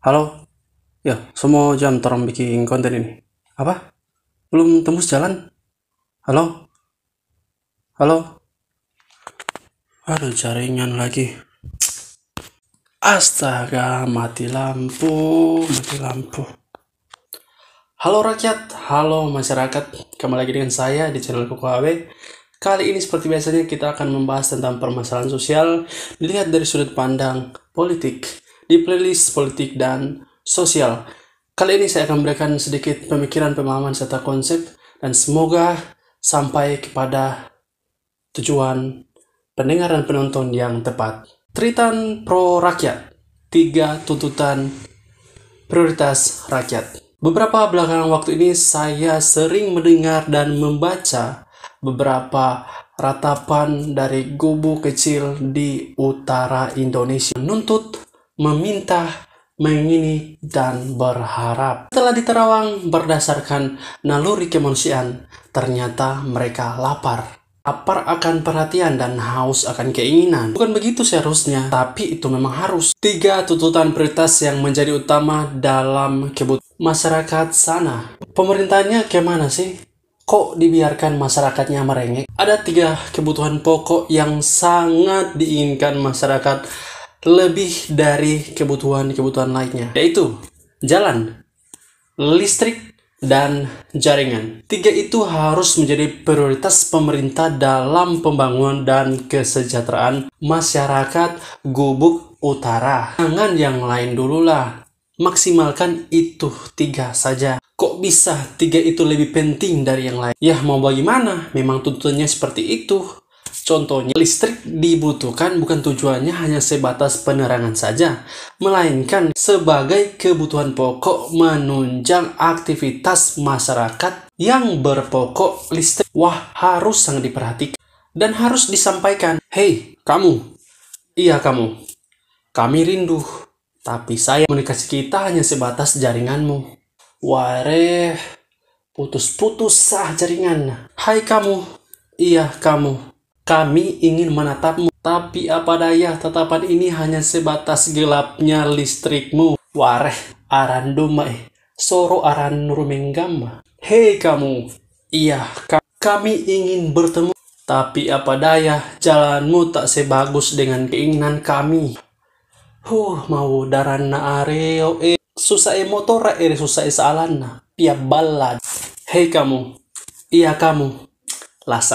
Halo? Ya, semua jam terang bikin konten ini. Apa? Belum tembus jalan? Halo? Halo? Aduh, jaringan lagi. Astaga, mati lampu, mati lampu. Halo rakyat, halo masyarakat. Kembali lagi dengan saya di channel Koko HW. Kali ini seperti biasanya kita akan membahas tentang permasalahan sosial dilihat dari sudut pandang politik di playlist politik dan sosial. Kali ini saya akan memberikan sedikit pemikiran, pemahaman, serta konsep dan semoga sampai kepada tujuan pendengar dan penonton yang tepat. Tritan pro rakyat, tiga tuntutan prioritas rakyat. Beberapa belakangan waktu ini saya sering mendengar dan membaca beberapa ratapan dari gubu kecil di utara Indonesia menuntut meminta, mengingini, dan berharap. Setelah diterawang berdasarkan naluri kemanusiaan, ternyata mereka lapar. Lapar akan perhatian dan haus akan keinginan. Bukan begitu seharusnya, tapi itu memang harus. Tiga tuntutan prioritas yang menjadi utama dalam kebutuhan masyarakat sana. Pemerintahnya kemana sih? Kok dibiarkan masyarakatnya merengek? Ada tiga kebutuhan pokok yang sangat diinginkan masyarakat lebih dari kebutuhan-kebutuhan lainnya, yaitu jalan, listrik, dan jaringan. Tiga itu harus menjadi prioritas pemerintah dalam pembangunan dan kesejahteraan masyarakat Gubuk Utara. Jangan yang lain dululah. Maksimalkan itu tiga saja. Kok bisa tiga itu lebih penting dari yang lain? Ya mau bagaimana? Memang tuntutannya seperti itu Contohnya, listrik dibutuhkan bukan tujuannya hanya sebatas penerangan saja, melainkan sebagai kebutuhan pokok menunjang aktivitas masyarakat yang berpokok listrik. Wah, harus sangat diperhatikan dan harus disampaikan. Hei, kamu. Iya, kamu. Kami rindu, tapi saya komunikasi kita hanya sebatas jaringanmu. Wareh, putus-putus sah jaringan. Hai kamu. Iya, kamu kami ingin menatapmu, tapi apa daya tatapan ini hanya sebatas gelapnya listrikmu. Wareh, arandomai, soro aran rumenggama. Hei kamu, iya, ka kami ingin bertemu. Tapi apa daya, jalanmu tak sebagus dengan keinginan kami. Huh, mau darana areo e. Eh. Susah e motor e susah e salana. Pia balad. Hei kamu. Iya kamu. Lasa.